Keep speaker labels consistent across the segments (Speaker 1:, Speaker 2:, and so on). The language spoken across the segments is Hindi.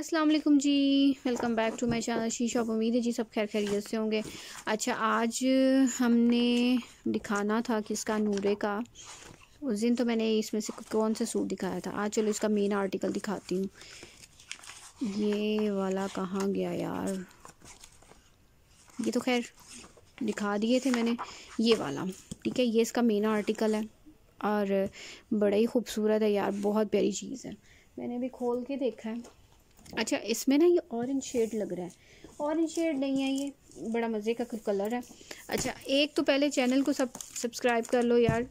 Speaker 1: Aslam ji welcome back to my channel शीशा उम्मीद है जी सब खैर खैरियत से होंगे अच्छा आज हमने दिखाना था कि इसका नूरे का उस दिन तो मैंने इसमें से कौन सा सूट दिखाया था आज चलो इसका मेन आर्टिकल दिखाती हूँ ये वाला कहाँ गया यार ये तो खैर दिखा दिए थे मैंने ये वाला ठीक है ये इसका मेन आर्टिकल है और बड़ा ही खूबसूरत है यार बहुत प्यारी चीज़ है मैंने भी खोल के देखा है अच्छा इसमें ना ये ऑरेंज शेड लग रहा है ऑरेंज शेड नहीं है ये बड़ा मज़े का कलर है अच्छा एक तो पहले चैनल को सब सब्सक्राइब कर लो यार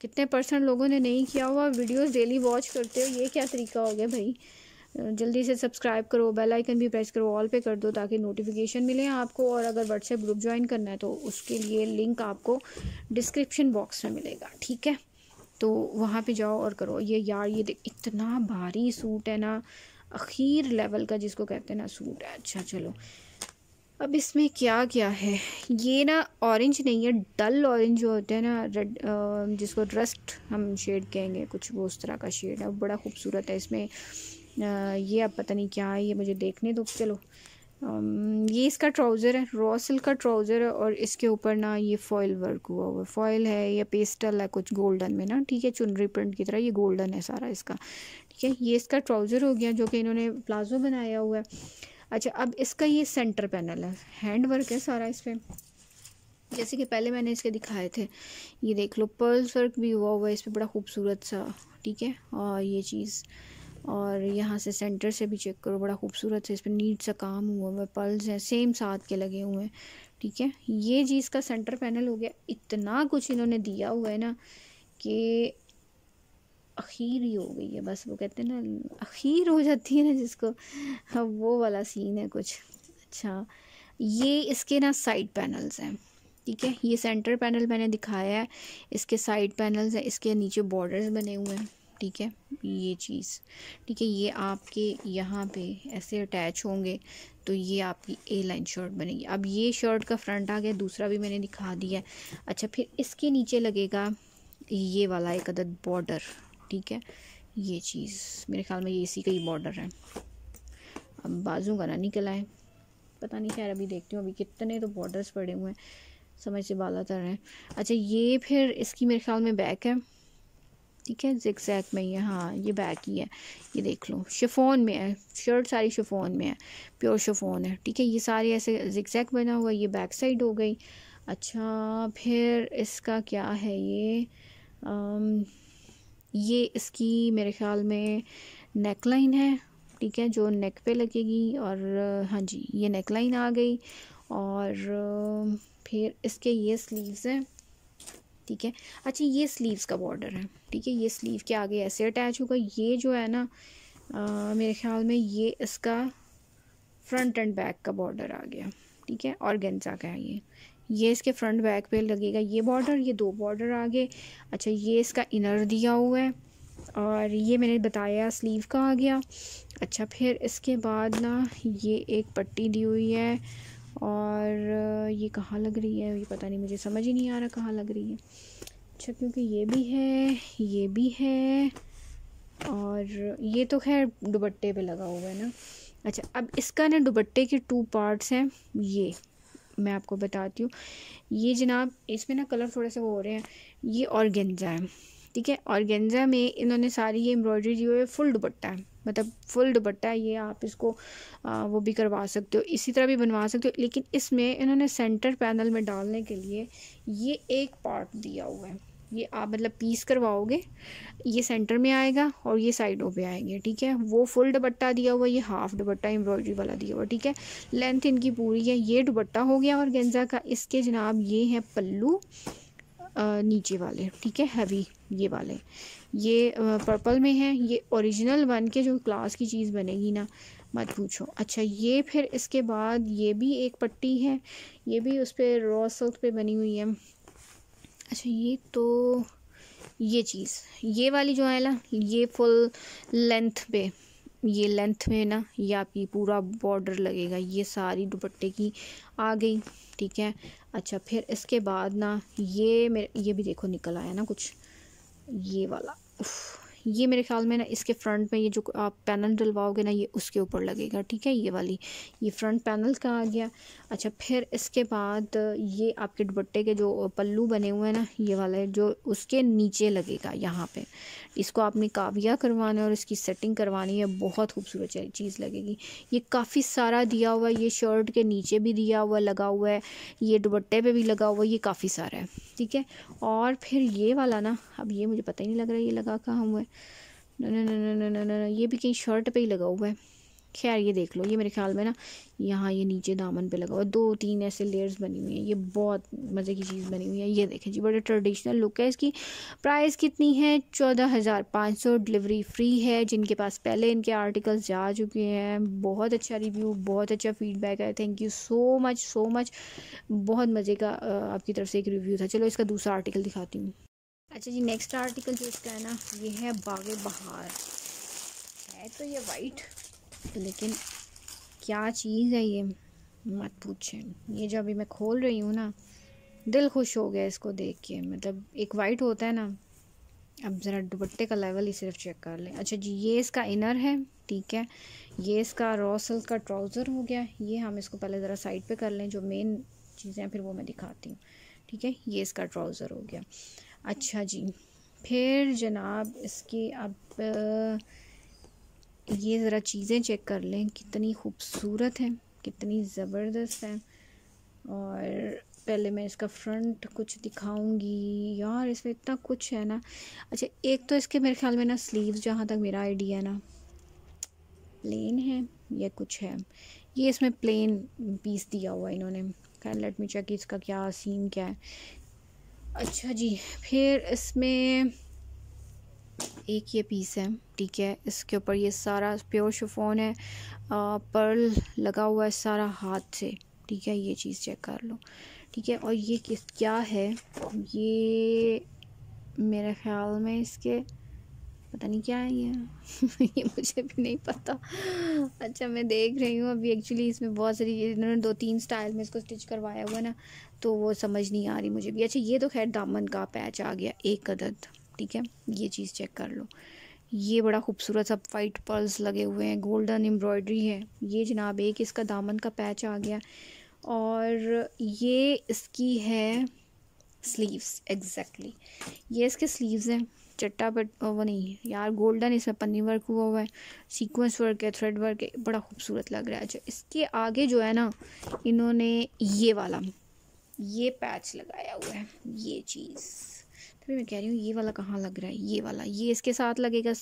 Speaker 1: कितने परसेंट लोगों ने नहीं किया हुआ वीडियोस डेली वॉच करते हो ये क्या तरीका हो गया भाई जल्दी से सब्सक्राइब करो बेल आइकन भी प्रेस करो ऑल पे कर दो ताकि नोटिफिकेशन मिले आपको और अगर व्हाट्सएप ग्रुप ज्वाइन करना है तो उसके लिए लिंक आपको डिस्क्रिप्शन बॉक्स में मिलेगा ठीक है तो वहाँ पे जाओ और करो ये यार ये इतना भारी सूट है ना अखीर लेवल का जिसको कहते हैं ना सूट है अच्छा चलो अब इसमें क्या क्या है ये ना ऑरेंज नहीं है डल ऑरेंज जो होता है ना रेड जिसको रस्ट हम शेड कहेंगे कुछ वो उस तरह का शेड है बड़ा खूबसूरत है इसमें ये अब पता नहीं क्या है ये मुझे देखने दो चलो ये इसका ट्राउज़र है रॉ सिल्क का ट्राउज़र है और इसके ऊपर ना ये फॉयल वर्क हुआ हुआ फॉयल है या पेस्टल है कुछ गोल्डन में ना ठीक है चुनरी प्रिंट की तरह ये गोल्डन है सारा इसका ठीक है ये इसका ट्राउज़र हो गया जो कि इन्होंने प्लाजो बनाया हुआ है अच्छा अब इसका ये सेंटर पैनल है हैंड वर्क है सारा इस पर जैसे कि पहले मैंने इसके दिखाए थे ये देख लो पर्ल्स वर्क भी हुआ हुआ है इस पर बड़ा खूबसूरत सा ठीक है और ये चीज़ और यहाँ से सेंटर से भी चेक करो बड़ा खूबसूरत है इस पर नीट सा काम हुआ हुआ पल्स हैं सेम साथ के लगे हुए हैं ठीक है ये जी इसका सेंटर पैनल हो गया इतना कुछ इन्होंने दिया हुआ है ना कि अखीर ही हो गई है बस वो कहते हैं ना अखीर हो जाती है ना जिसको वो वाला सीन है कुछ अच्छा ये इसके ना साइड पैनल्स हैं ठीक है ये सेंटर पैनल मैंने दिखाया है इसके साइड पैनल्स हैं इसके नीचे बॉर्डर्स बने हुए हैं ठीक है ये चीज़ ठीक है ये आपके यहाँ पे ऐसे अटैच होंगे तो ये आपकी ए लाइन शर्ट बनेगी अब ये शर्ट का फ्रंट आ गया दूसरा भी मैंने दिखा दिया है अच्छा फिर इसके नीचे लगेगा ये वाला एक अदद बॉर्डर ठीक है ये चीज़ मेरे ख्याल में ये इसी का ही बॉर्डर है अब बाजू का ना निकला है पता नहीं खैर अभी देखती हूँ अभी कितने तो बॉर्डर्स पड़े हुए हैं समझ से बाला तर हैं अच्छा ये फिर इसकी मेरे ख्याल में बैक है ठीक है जिक्जैक में ये हाँ ये बैक ही है ये देख लो शिफोन में है शर्ट सारी शिफोन में है प्योर शिफोन है ठीक है ये सारे ऐसे जिक्जैक बना हुआ ये बैक साइड हो गई अच्छा फिर इसका क्या है ये आम, ये इसकी मेरे ख्याल में नेक लाइन है ठीक है जो नेक पे लगेगी और हाँ जी ये नेक लाइन आ गई और फिर इसके ये स्लीव्स हैं ठीक है अच्छा ये स्लीव्स का बॉर्डर है ठीक है ये स्लीव के आगे ऐसे अटैच होगा ये जो है ना आ, मेरे ख्याल में ये इसका फ्रंट एंड बैक का बॉर्डर आ गया ठीक है और गेंजा का है ये ये इसके फ्रंट बैक पे लगेगा ये बॉर्डर ये दो बॉर्डर आ गए अच्छा ये इसका इनर दिया हुआ है और ये मैंने बताया स्लीव का आ गया अच्छा फिर इसके बाद ना ये एक पट्टी दी हुई है और ये कहाँ लग रही है ये पता नहीं मुझे समझ ही नहीं आ रहा कहाँ लग रही है अच्छा क्योंकि ये भी है ये भी है और ये तो खैर दुबट्टे पे लगा हुआ है ना अच्छा अब इसका ना दुबट्टे के टू पार्ट्स हैं ये मैं आपको बताती हूँ ये जनाब इसमें ना कलर थोड़े से वो हो रहे हैं ये और गेंजा है ठीक है गेंजा में इन्होंने सारी ये एम्ब्रॉयडरी दी हुई है फुल दुपट्टा है मतलब फुल दुपट्टा ये आप इसको आ, वो भी करवा सकते हो इसी तरह भी बनवा सकते हो लेकिन इसमें इन्होंने सेंटर पैनल में डालने के लिए ये एक पार्ट दिया हुआ है ये आप मतलब पीस करवाओगे ये सेंटर में आएगा और ये साइडों पे आएंगे ठीक है वो फुल दुपट्टा दिया हुआ ये हाफ दुपट्टा एम्ब्रॉयडरी वाला दिया हुआ ठीक है लेंथ इनकी पूरी है ये दुपट्टा हो गया और गेंजा का इसके जनाब ये है पल्लू नीचे वाले ठीक है हैवी ये वाले ये पर्पल में है ये ओरिजिनल बन के जो क्लास की चीज़ बनेगी ना मत पूछो अच्छा ये फिर इसके बाद ये भी एक पट्टी है ये भी उस पर रॉ सिल्क पे बनी हुई है अच्छा ये तो ये चीज़ ये वाली जो है ना ये फुल लेंथ पे ये लेंथ में ना ये आपकी पूरा बॉर्डर लगेगा ये सारी दुपट्टे की आ गई ठीक है अच्छा फिर इसके बाद ना ये मेरे ये भी देखो निकल आया ना कुछ ये वाला उफ़ ये मेरे ख्याल में ना इसके फ्रंट में ये जो आप पैनल डलवाओगे ना ये उसके ऊपर लगेगा ठीक है ये वाली ये फ्रंट पैनल का आ गया अच्छा फिर इसके बाद ये आपके दुपट्टे के जो पल्लू बने हुए हैं ना ये वाले जो उसके नीचे लगेगा यहाँ पे इसको आपने काविया करवाना है और इसकी सेटिंग करवानी है बहुत खूबसूरत चीज़ लगेगी ये काफ़ी सारा दिया हुआ है ये शर्ट के नीचे भी दिया हुआ लगा हुआ है ये दुपट्टे पर भी लगा हुआ है ये काफ़ी सारा है ठीक है और फिर ये वाला ना अब ये मुझे पता ही नहीं लग रहा है ये लगा कहाँ हुआ है ना ना ना ना ना ना ये भी कहीं शर्ट पे ही लगा हुआ है खैर ये देख लो ये मेरे ख्याल में ना यहाँ ये नीचे दामन पे लगा हुआ है दो तीन ऐसे लेयर्स बनी हुई हैं ये बहुत मज़े की चीज़ बनी हुई है ये देखें जी बड़ा ट्रेडिशनल लुक है इसकी प्राइस कितनी है चौदह हज़ार पाँच सौ डिलीवरी फ्री है जिनके पास पहले इनके आर्टिकल्स जा चुके हैं बहुत अच्छा रिव्यू बहुत अच्छा फीडबैक है thank you so much so much बहुत मज़े का आपकी तरफ से एक रिव्यू था चलो इसका दूसरा आर्टिकल दिखाती हूँ अच्छा जी नेक्स्ट आर्टिकल जो इसका है ना ये है बाग बहार है तो ये वाइट लेकिन क्या चीज़ है ये मत पूछें ये जो अभी मैं खोल रही हूँ ना दिल खुश हो गया इसको देख के मतलब एक वाइट होता है ना अब ज़रा दुपट्टे का लेवल ही सिर्फ चेक कर लें अच्छा जी ये इसका इनर है ठीक है ये इसका रॉसल का ट्राउज़र हो गया ये हम इसको पहले ज़रा साइड पे कर लें जो मेन चीज़ें हैं फिर वो मैं दिखाती हूँ ठीक है ये इसका ट्राउज़र हो गया अच्छा जी फिर जनाब इसके अब ये ज़रा चीज़ें चेक कर लें कितनी खूबसूरत है कितनी ज़बरदस्त है और पहले मैं इसका फ्रंट कुछ दिखाऊंगी यार इसमें इतना कुछ है ना अच्छा एक तो इसके मेरे ख्याल में ना स्लीव्स जहाँ तक मेरा आइडिया है ना प्लेन है या कुछ है ये इसमें प्लेन पीस दिया हुआ इन्होंने खैर लेट मी चेक इसका क्या सीन क्या है अच्छा जी फिर इसमें एक ये पीस है ठीक है इसके ऊपर ये सारा प्योर शिफोन है आ, पर्ल लगा हुआ है सारा हाथ से ठीक है ये चीज़ चेक कर लो ठीक है और ये किस क्या है ये मेरे ख्याल में इसके पता नहीं क्या है ये ये मुझे भी नहीं पता अच्छा मैं देख रही हूँ अभी एक्चुअली इसमें बहुत सारी इन्होंने दो तीन स्टाइल में इसको स्टिच करवाया हुआ ना तो वो समझ नहीं आ रही मुझे भी अच्छा ये तो खैर दामन का पैच आ गया एक अदद ठीक है ये चीज़ चेक कर लो ये बड़ा खूबसूरत सा वाइट पर्ल्स लगे हुए हैं गोल्डन एम्ब्रॉयडरी है ये जनाब एक इसका दामन का पैच आ गया और ये इसकी है स्लीव्स एग्जैक्टली exactly. ये इसके स्लीव्स हैं चट्टा बट वो नहीं है यार गोल्डन इसमें पन्नी वर्क हुआ हुआ है सीक्वेंस वर्क है थ्रेड वर्क है बड़ा खूबसूरत लग रहा है अच्छा इसके आगे जो है ना इन्होंने ये वाला ये पैच लगाया हुआ है ये चीज़ तभी मैं कह रही हूँ ये वाला कहाँ लग रहा है ये वाला ये इसके साथ लगेगा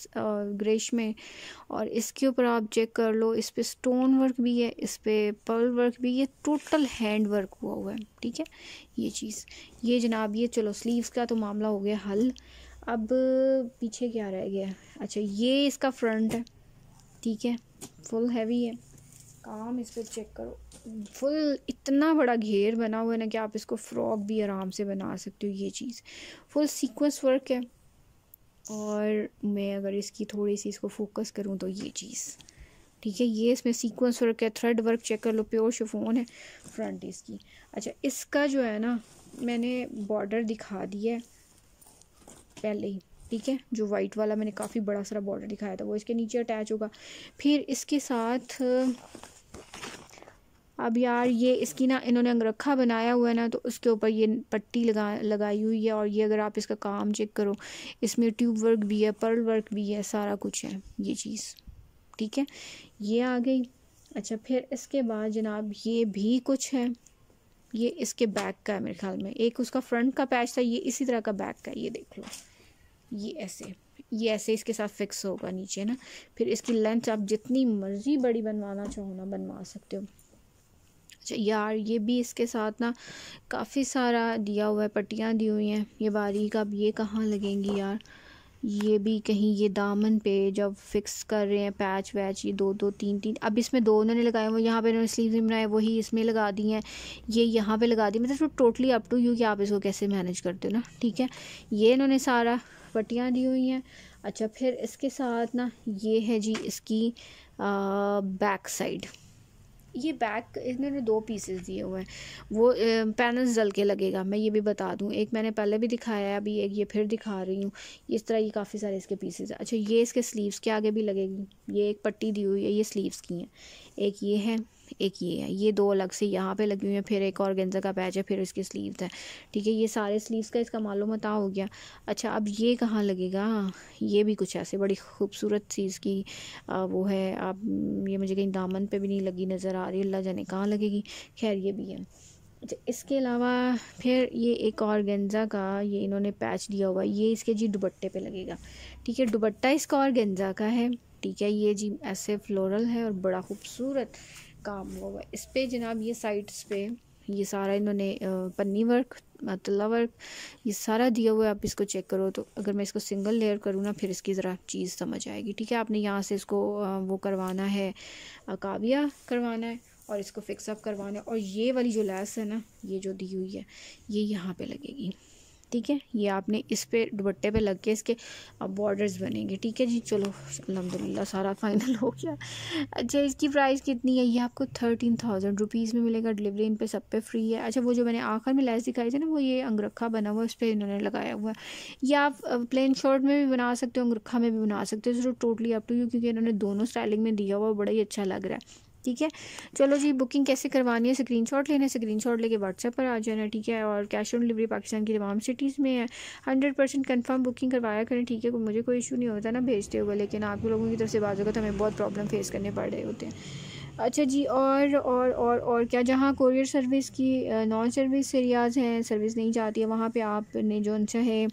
Speaker 1: ग्रेश में और इसके ऊपर आप चेक कर लो इस पर स्टोन वर्क भी है इस पर पर्ल वर्क भी ये टोटल हैंड वर्क हुआ हुआ है ठीक है ये चीज़ ये जनाब ये चलो स्लीव्स का तो मामला हो गया हल अब पीछे क्या रह गया अच्छा ये इसका फ्रंट है ठीक है फुल हैवी है काम इस पर चेक करो फुल इतना बड़ा घेर बना हुआ है ना कि आप इसको फ्रॉक भी आराम से बना सकते हो ये चीज़ फुल सीक्वेंस वर्क है और मैं अगर इसकी थोड़ी सी इसको फोकस करूँ तो ये चीज़ ठीक है ये इसमें सीक्वेंस वर्क है थ्रेड वर्क चेक कर लो प्योर शिफोन है फ्रंट इसकी अच्छा इसका जो है ना मैंने बॉर्डर दिखा दिया है पहले ही ठीक है जो वाइट वाला मैंने काफ़ी बड़ा सारा बॉर्डर दिखाया था वो इसके नीचे अटैच होगा फिर इसके साथ अब यार ये इसकी ना इन्होंने अंगरखा बनाया हुआ है ना तो उसके ऊपर ये पट्टी लगा लगाई हुई है और ये अगर आप इसका काम चेक करो इसमें ट्यूब वर्क भी है पर्ल वर्क भी है सारा कुछ है ये चीज़ ठीक है ये आ गई अच्छा फिर इसके बाद जनाब ये भी कुछ है ये इसके बैक का है मेरे ख्याल में एक उसका फ्रंट का पैच था ये इसी तरह का बैक का है ये देख लो ये ऐसे ये ऐसे इसके साथ फिक्स होगा नीचे ना फिर इसकी लेंथ आप जितनी मर्ज़ी बड़ी बनवाना चाहो ना बनवा सकते हो अच्छा यार ये भी इसके साथ ना काफ़ी सारा दिया हुआ है पट्टियाँ दी हुई हैं ये बारीक अब ये कहाँ लगेंगी यार ये भी कहीं ये दामन पे जब फिक्स कर रहे हैं पैच वैच ये दो दो तीन तीन अब इसमें दो उन्होंने लगाए हुए यहाँ पे इन्होंने स्लीव्स भी बनाए वही इसमें लगा दी हैं ये यहाँ पे लगा दी मतलब तो टोटली अप टू यू कि आप इसको कैसे मैनेज करते हो ना ठीक है ये इन्होंने सारा पट्टियाँ दी हुई हैं अच्छा फिर इसके साथ ना ये है जी इसकी आ, बैक साइड ये बैक इन्होंने दो पीसेस दिए हुए हैं वो पैनल्स डल के लगेगा मैं ये भी बता दूँ एक मैंने पहले भी दिखाया है अभी एक ये फिर दिखा रही हूँ इस तरह ये काफ़ी सारे इसके पीसेस अच्छा ये इसके स्लीव्स के आगे भी लगेगी ये एक पट्टी दी हुई है ये स्लीव्स की हैं एक ये है एक ये है ये दो अलग से यहाँ पे लगी हुई है फिर एक और गेंजा का पैच है फिर इसके स्लीव्स है ठीक है ये सारे स्लीव्स का इसका मालूम अता हो गया अच्छा अब ये कहाँ लगेगा ये भी कुछ ऐसे बड़ी खूबसूरत चीज़ की आ, वो है आप ये मुझे कहीं दामन पे भी नहीं लगी नज़र आ रही अल्लाह जाने कहाँ लगेगी खैर ये भी है अच्छा इसके अलावा फिर ये एक और गेंजा का ये इन्होंने पैच दिया हुआ ये इसके जी दुबट्टे पर लगेगा ठीक है दुबट्टा इसका और गेंजा का है ठीक है ये जी ऐसे फ्लोरल है और बड़ा खूबसूरत काम हुआ हुआ इस पर जनाब ये साइड्स पे ये सारा इन्होंने पन्नी वर्क मतला वर्क ये सारा दिया हुआ है आप इसको चेक करो तो अगर मैं इसको सिंगल लेयर करूँ ना फिर इसकी ज़रा चीज़ समझ आएगी ठीक है आपने यहाँ से इसको वो करवाना है काबिया करवाना है और इसको फिक्सअप करवाना है और ये वाली जो लैस है ना ये जो दी हुई है ये यहाँ पे लगेगी ठीक है ये आपने इस पे दुपट्टे पे लग के इसके अब बॉर्डर्स बनेंगे ठीक है जी चलो अलहमदिल्ला सारा फाइनल हो गया अच्छा इसकी प्राइस कितनी है ये आपको थर्टीन थाउजेंड रुपीज़ में मिलेगा डिलीवरी इन पे सब पे फ्री है अच्छा वो जो मैंने आखिर में लैस दिखाई थी ना वो ये अंगरखा बना हुआ है उस पर इन्होंने लगाया हुआ है ये आप प्लेन शर्ट में भी बना सकते हो अंगरखा में भी बना सकते हो जो टोटली अप टू यू क्योंकि इन्होंने दोनों स्टाइलिंग में दिया हुआ बड़ा ही अच्छा लग रहा है ठीक है चलो जी बुकिंग कैसे करवानी है स्क्रीन शॉट लेना है शॉट लेके व्हाट्सएप पर आ जाना ठीक है और कैश ऑन डिलीवरी पाकिस्तान की तमाम सिटीज़ में है हंड्रेड परसेंट कन्फर्म बुकिंग करवाया करें ठीक है मुझे कोई इशू नहीं होता ना भेजते हुए लेकिन आप लोगों की तरफ से बाजू का तो हमें बहुत प्रॉब्लम फेस करने पड़ रहे होते हैं अच्छा जी और और और और क्या जहाँ कोरियर सर्विस की नॉन सर्विस एरियाज़ हैं सर्विस नहीं जाती है वहाँ पे आपने जो चाहे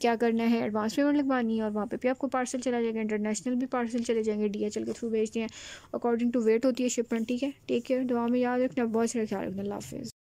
Speaker 1: क्या करना है एडवांस पेमेंट लगवानी है और वहाँ पे भी आपको पार्सल चला जाएगा इंटरनेशनल भी पार्सल चले जाएंगे डी के थ्रू भेजते हैं अकॉर्डिंग टू वेट होती है शिपमेंट ठीक है टेक केयर दुआ में याद रखना बहुत सारा ख्याल रखना हाफिज़